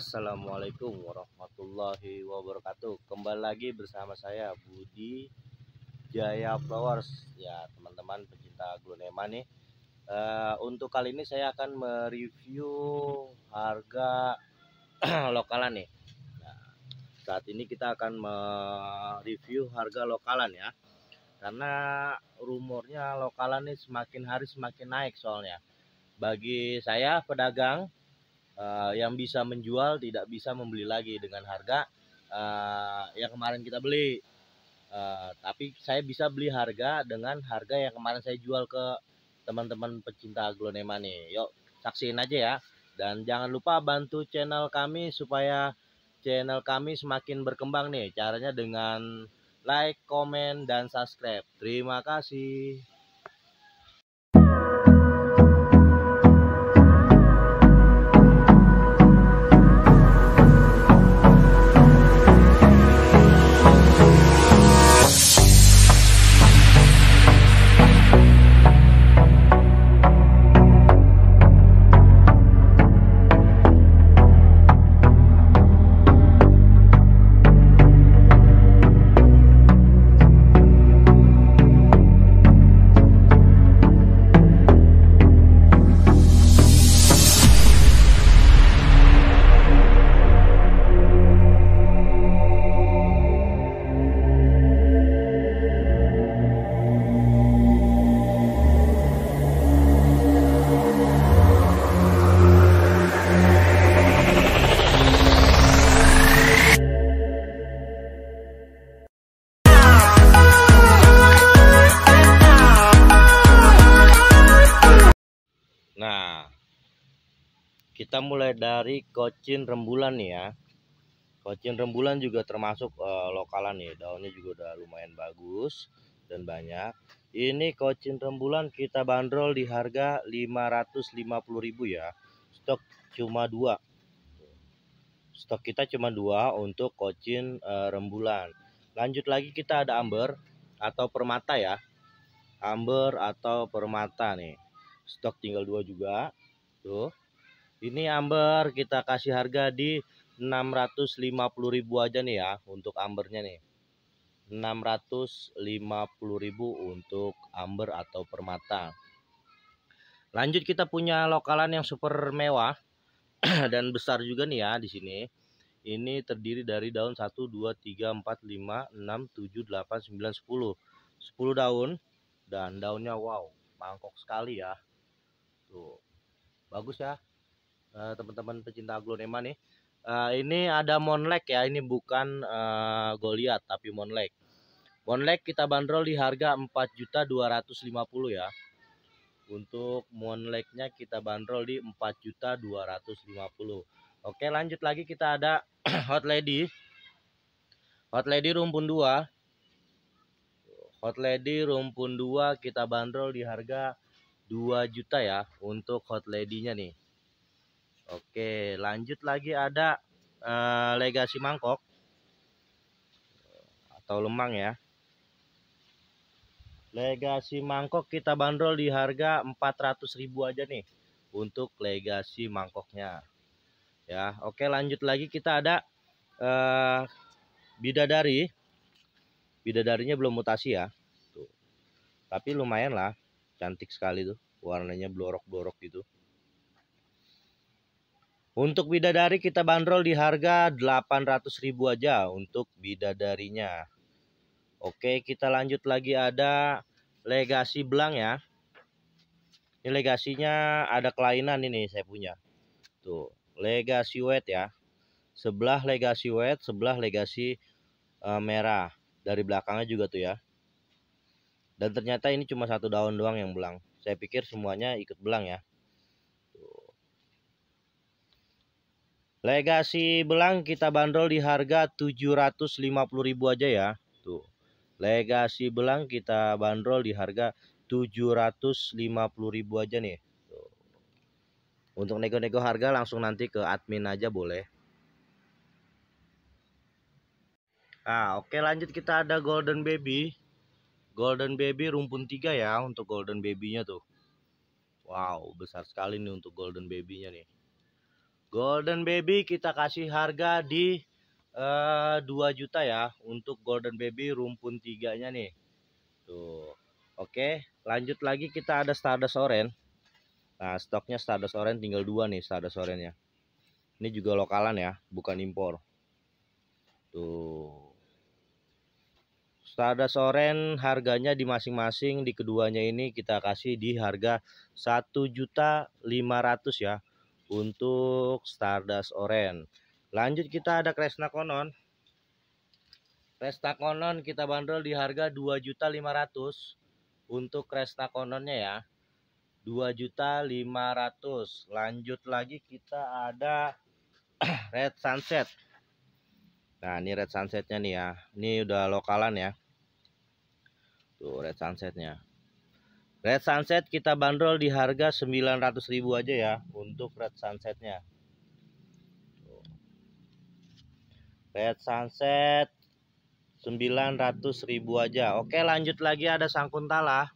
Assalamualaikum warahmatullahi wabarakatuh Kembali lagi bersama saya Budi Jaya Flowers Ya teman-teman pecinta glonema nih uh, Untuk kali ini saya akan mereview harga lokalan nih nah, Saat ini kita akan mereview harga lokalan ya Karena rumornya lokalan nih semakin hari semakin naik soalnya Bagi saya pedagang uh, yang bisa menjual tidak bisa membeli lagi dengan harga uh, yang kemarin kita beli. Uh, tapi saya bisa beli harga dengan harga yang kemarin saya jual ke teman-teman pecinta aglonema nih. Yuk, saksiin aja ya. Dan jangan lupa bantu channel kami supaya channel kami semakin berkembang nih. Caranya dengan like, komen, dan subscribe. Terima kasih. mulai dari kocin rembulan nih ya kocin rembulan juga termasuk uh, lokalan nih daunnya juga udah lumayan bagus dan banyak ini kocin rembulan kita bandrol di harga 550.000 ya stok cuma dua stok kita cuma dua untuk kocin uh, eh, rembulan lanjut lagi kita ada amber atau permata ya amber atau permata nih stok tinggal dua juga tuh ini amber kita kasih harga di 650.000 aja nih ya untuk ambernya nih. 650.000 untuk amber atau permata. Lanjut kita punya lokalan yang super mewah dan besar juga nih ya di sini. Ini terdiri dari daun 1 2 3 4 5 6 7 8 9 10. 10 daun dan daunnya wow, mangkok sekali ya. Tuh. Bagus ya. Eh, teman-teman uh, pecinta aglonema nih. Uh, ini ada monlek ya, ini bukan uh, Goliath tapi monlek. Monlek kita bandrol di harga 4.250 ya. Untuk monleknya kita bandrol di 4.250. Oke, lanjut lagi kita ada Hot Lady. Hot Lady rumpun 2. Hot Lady rumpun 2 kita bandrol di harga 2 juta ya untuk Hot Lady-nya nih. Oke, lanjut lagi ada uh, legasi mangkok atau lemang ya. Legasi mangkok kita bandrol di harga ribu aja nih untuk legasi mangkoknya. Ya, oke lanjut lagi kita ada uh, bidadari. Bidadarinya belum mutasi ya. Tuh. Tapi lumayan lah, cantik sekali tuh. Warnanya blorok-blorok gitu. Untuk bidadari kita bandrol di harga 800 ribu aja untuk bidadarinya. Oke, kita lanjut lagi ada legasi belang ya. Ini legasinya ada kelainan ini saya punya. Tuh, legasi wet ya. Sebelah legasi wet, sebelah legasi e, merah. Dari belakangnya juga tuh ya. Dan ternyata ini cuma satu daun doang yang belang. Saya pikir semuanya ikut belang ya. Legasi belang kita bandrol di harga 750.000 aja ya. Tuh. Legasi belang kita bandrol di harga 750.000 aja nih. Tuh. Untuk nego-nego harga langsung nanti ke admin aja boleh. Ah oke lanjut kita ada Golden Baby. Golden Baby rumpun 3 ya untuk Golden Baby-nya tuh. Wow, besar sekali nih untuk Golden Baby-nya nih. Golden Baby kita kasih harga di uh, eh, 2 juta ya untuk Golden Baby rumpun tiganya nih. Tuh. Oke, lanjut lagi kita ada Stardust Orange. Nah, stoknya Stardust Orange tinggal dua nih Stardust Orange-nya. Ini juga lokalan ya, bukan impor. Tuh. Stardust Orange harganya di masing-masing di keduanya ini kita kasih di harga 1.500 ya untuk Stardust Orange. Lanjut kita ada Kresna Konon. Kresna Konon kita bandrol di harga 2.500 untuk Kresna Kononnya ya. 2.500. Lanjut lagi kita ada Red Sunset. Nah, ini Red Sunsetnya nih ya. Ini udah lokalan ya. Tuh Red Sunsetnya. Red Sunset kita bandrol di harga 900.000 aja ya untuk Red Sunsetnya. Red Sunset 900.000 aja. Oke, lanjut lagi ada Sangkuntala.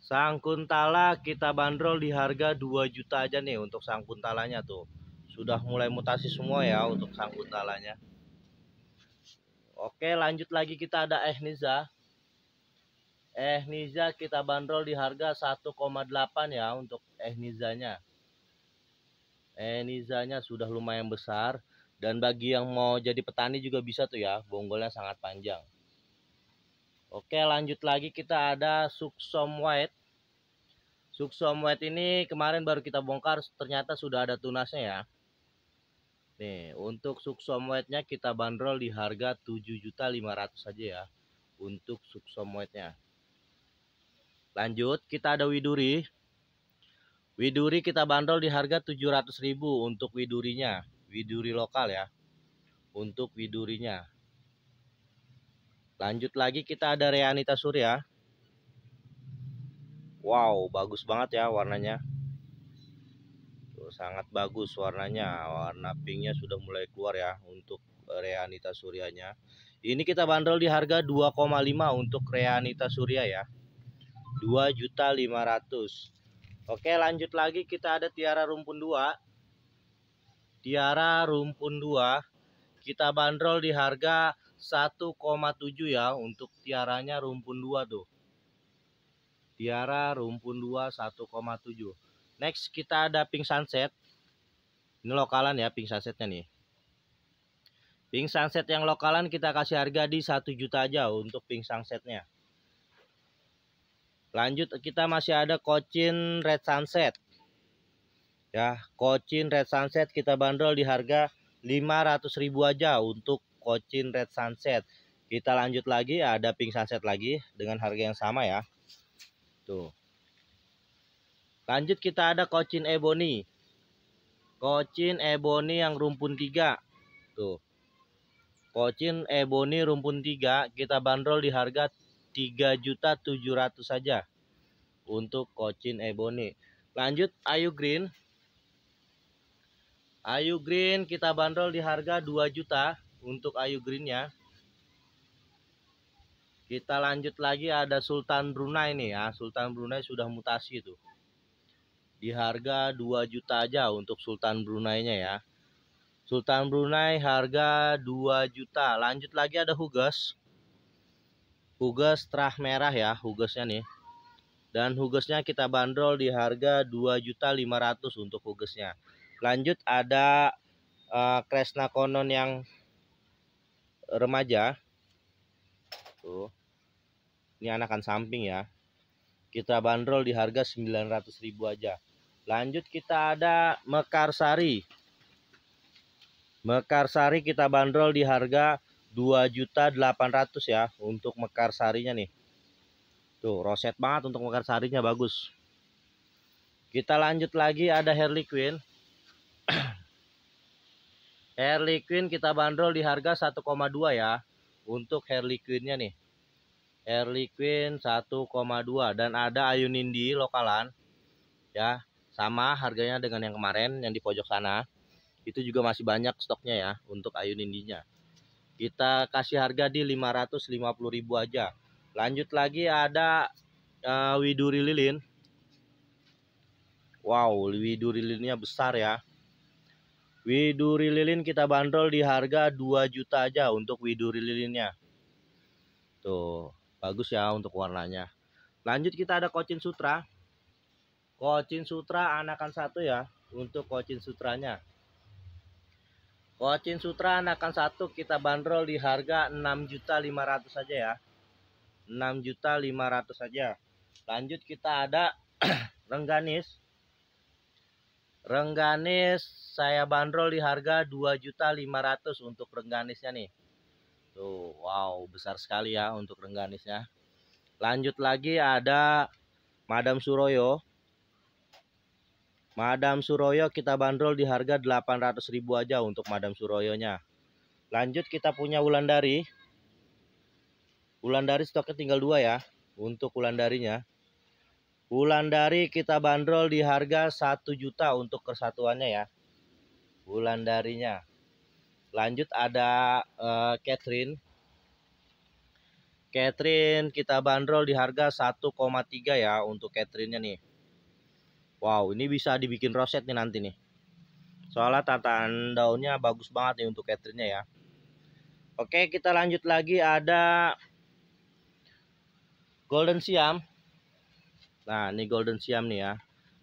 Sangkuntala kita bandrol di harga 2 juta aja nih untuk Sangkuntalanya tuh. Sudah mulai mutasi semua ya untuk Sangkuntalanya. Oke, lanjut lagi kita ada Ehniza. Eh Niza kita bandrol di harga 1,8 ya untuk eh Nizanya. Eh Nizanya sudah lumayan besar dan bagi yang mau jadi petani juga bisa tuh ya, bonggolnya sangat panjang. Oke, lanjut lagi kita ada Suksom White. Suksom White ini kemarin baru kita bongkar, ternyata sudah ada tunasnya ya. Nih, untuk white nya kita bandrol di harga 7.500 saja ya. Untuk white nya. Lanjut, kita ada widuri. Widuri kita bandol di harga 700.000 untuk widurinya, widuri lokal ya. Untuk widurinya. Lanjut lagi kita ada Reanita Surya. Wow, bagus banget ya warnanya. Tuh, sangat bagus warnanya. Warna pinknya sudah mulai keluar ya untuk Reanita Suryanya. Ini kita bandrol di harga 2,5 untuk Reanita Surya ya. 2.500 Oke lanjut lagi kita ada tiara rumpun 2 Tiara rumpun 2 Kita bandrol di harga 1,7 ya Untuk tiaranya rumpun 2 tuh Tiara rumpun 2 1,7 Next kita ada pink sunset Ini lokalan ya pink sunsetnya nih Pink sunset yang lokalan kita kasih harga di 1 juta aja untuk pink sunsetnya Lanjut kita masih ada Cochin Red Sunset. Ya, Cochin Red Sunset kita bandrol di harga ribu aja untuk Cochin Red Sunset. Kita lanjut lagi ada Pink Sunset lagi dengan harga yang sama ya. Tuh. Lanjut kita ada Cochin Ebony. Cochin Ebony yang rumpun tiga Tuh. Cochin Ebony rumpun tiga kita bandrol di harga 3 juta 700 saja untuk kocin Ebony. Lanjut Ayu Green. Ayu Green kita bandrol di harga 2 juta untuk Ayu green ya Kita lanjut lagi ada Sultan Brunei nih ya. Sultan Brunei sudah mutasi itu Di harga 2 juta aja untuk Sultan Brunei-nya ya. Sultan Brunei harga 2 juta. Lanjut lagi ada Hugas hugas terah merah ya hugasnya nih dan hugasnya kita bandrol di harga 2.500 untuk hugasnya lanjut ada uh, Kresna Konon yang remaja tuh ini anakan samping ya kita bandrol di harga 900.000 aja lanjut kita ada Mekarsari Mekarsari kita bandrol di harga juta 2.800 ya untuk mekar sarinya nih. Tuh, roset banget untuk mekar sarinya bagus. Kita lanjut lagi ada Harley Quinn. Harley Quinn kita bandrol di harga 1,2 ya untuk Harley Quinn-nya nih. Harley Quinn 1,2 dan ada Ayun Indi lokalan ya sama harganya dengan yang kemarin yang di pojok sana itu juga masih banyak stoknya ya untuk Ayun Indinya kita kasih harga di 550.000 aja lanjut lagi ada uh, widuri lilin wow widuri lilinnya besar ya widuri lilin kita bandrol di harga 2 juta aja untuk widuri lilinnya tuh bagus ya untuk warnanya lanjut kita ada kocin sutra kocin sutra anakan satu ya untuk kocin sutranya Wacin Sutra akan satu kita bandrol di harga 6.500 saja ya. 6.500 saja. Lanjut kita ada Rengganis. Rengganis saya bandrol di harga 2.500 untuk Rengganisnya nih. Tuh, wow, besar sekali ya untuk Rengganisnya. Lanjut lagi ada Madam Suroyo. Madam Suroyo kita bandrol di harga 800 ribu aja untuk Madam Suroyonya. Lanjut kita punya Wulandari. Wulandari stoknya tinggal dua ya untuk Wulandarinya. Wulandari kita bandrol di harga 1 juta untuk kesatuannya ya. Wulandarinya. Lanjut ada uh, Catherine. Catherine kita bandrol di harga 1,3 ya untuk Catherine-nya nih. Wow ini bisa dibikin roset nih nanti nih Soalnya tataan daunnya bagus banget nih untuk cateringnya ya Oke kita lanjut lagi ada Golden Siam Nah ini Golden Siam nih ya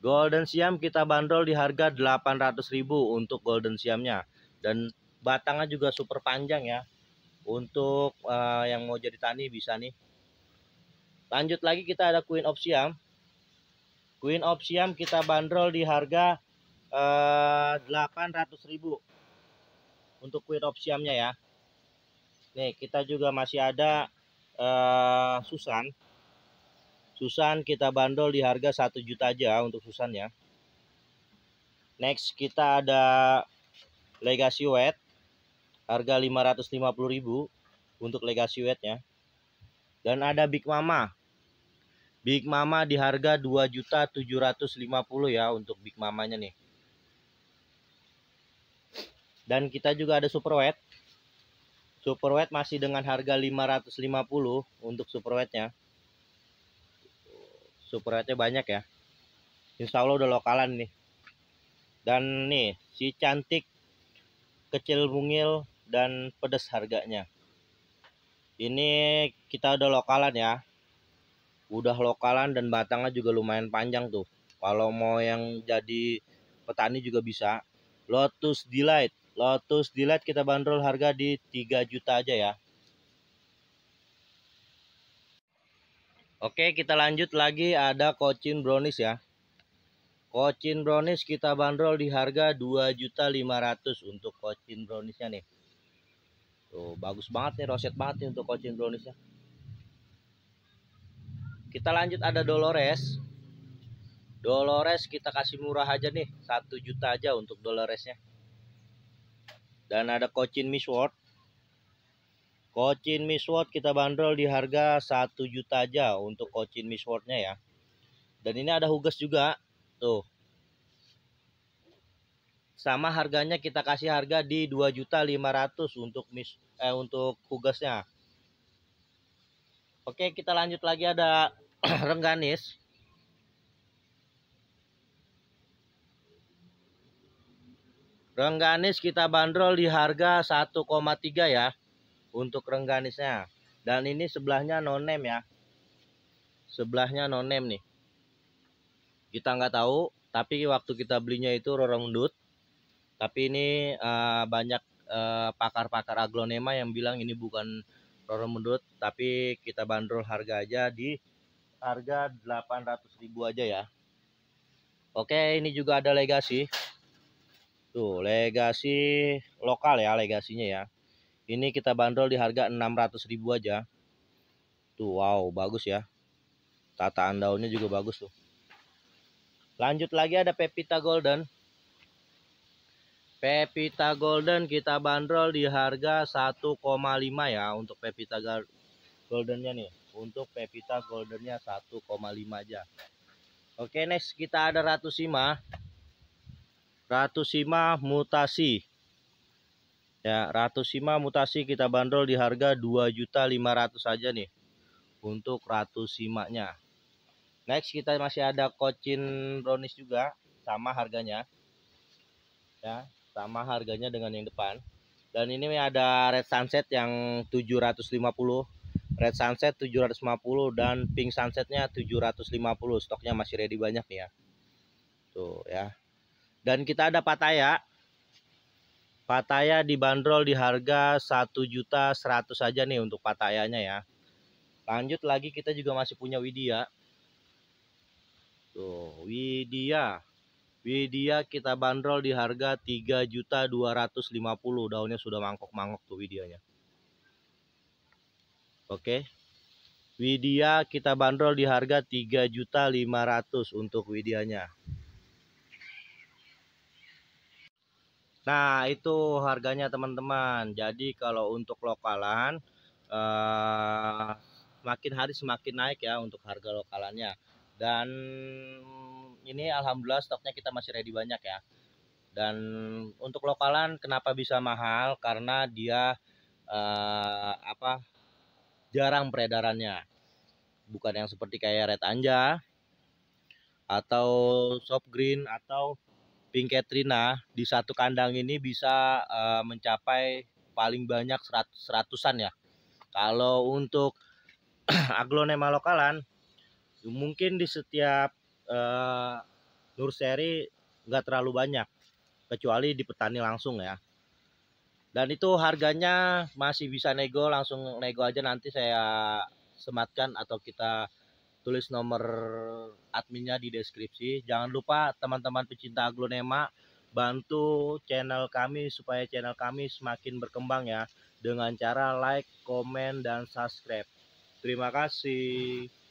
Golden Siam kita bandrol di harga 800.000 untuk Golden Siamnya dan batangnya juga super panjang ya untuk uh, yang mau jadi tani bisa nih lanjut lagi kita ada Queen of Siam Queen of Siam kita bandrol di harga eh, 800.000 untuk Queen of Siamnya ya. Nih, kita juga masih ada uh, Susan. Susan kita bandrol di harga 1 juta aja untuk Susan ya. Next kita ada Legacy Wet harga 550.000 untuk Legacy Wet ya. Dan ada Big Mama Big Mama di harga 2.750 ya untuk Big Mamanya nih. Dan kita juga ada super wet. Super wet masih dengan harga 550 untuk super wetnya. Super wetnya banyak ya. Insya Allah udah lokalan nih. Dan nih si cantik kecil mungil dan pedes harganya. Ini kita udah lokalan ya udah lokalan dan batangnya juga lumayan panjang tuh kalau mau yang jadi petani juga bisa Lotus Delight Lotus Delight kita bandrol harga di 3 juta aja ya Oke kita lanjut lagi ada kocin Brownies ya Kocin Brownies kita bandrol di harga 2.500 untuk kocin Browniesnya nih Tuh bagus banget nih roset banget nih untuk Cochin Browniesnya kita lanjut ada Dolores Dolores kita kasih murah aja nih satu juta aja untuk Doloresnya dan ada Cochin Miss World Cochin Miss World kita bandrol di harga satu juta aja untuk Cochin Miss Worldnya ya dan ini ada Hugas juga tuh sama harganya kita kasih harga di 2.500 untuk mis eh untuk hugasnya. Oke, kita lanjut lagi ada Rengganis Rengganis kita bandrol di harga 1,3 ya untuk rengganisnya. Dan ini sebelahnya nonem ya. Sebelahnya nonem nih. Kita nggak tahu, tapi waktu kita belinya itu rorong dut. Tapi ini uh, banyak eh, pakar-pakar aglonema yang bilang ini bukan rorongdut, mendut, tapi kita bandrol harga aja di harga ribu aja ya Oke ini juga ada legasi tuh legasi lokal ya legasinya ya ini kita bandrol di harga ribu aja tuh wow bagus ya tataan daunnya juga bagus tuh lanjut lagi ada pepita golden pepita golden kita bandrol di harga 1,5 ya untuk pepita goldennya nih untuk pepita goldennya 1,5 aja oke next kita ada ratusima ratusima mutasi ya ratusima mutasi kita bandrol di harga 2.500 aja nih untuk Simanya next kita masih ada kocin brownies juga sama harganya ya sama harganya dengan yang depan dan ini ada red sunset yang 750 Red Sunset 750 dan Pink Sunsetnya 750 stoknya masih ready banyak nih ya tuh ya dan kita ada Pataya Pataya dibanderol di harga 1 juta 100 aja nih untuk Patayanya ya lanjut lagi kita juga masih punya Widya tuh Widya Widya kita bandrol di harga 3 juta 250 daunnya sudah mangkok-mangkok tuh Widyanya Oke. Widya kita bandrol di harga 3.500 untuk Widyanya. Nah, itu harganya teman-teman. Jadi kalau untuk lokalan eh makin hari semakin naik ya untuk harga lokalannya. Dan ini alhamdulillah stoknya kita masih ready banyak ya. Dan untuk lokalan kenapa bisa mahal? Karena dia uh, jarang peredarannya. Bukan yang seperti kayak Red Anja atau Soft Green atau Pink Katrina di satu kandang ini bisa uh, mencapai paling banyak serat, seratusan ya. Kalau untuk aglonema lokalan mungkin di setiap uh, eh, nurseri nggak terlalu banyak kecuali di petani langsung ya dan itu harganya masih bisa nego langsung nego aja nanti saya sematkan atau kita tulis nomor adminnya di deskripsi jangan lupa teman-teman pecinta aglonema bantu channel kami supaya channel kami semakin berkembang ya dengan cara like, komen, dan subscribe. Terima kasih.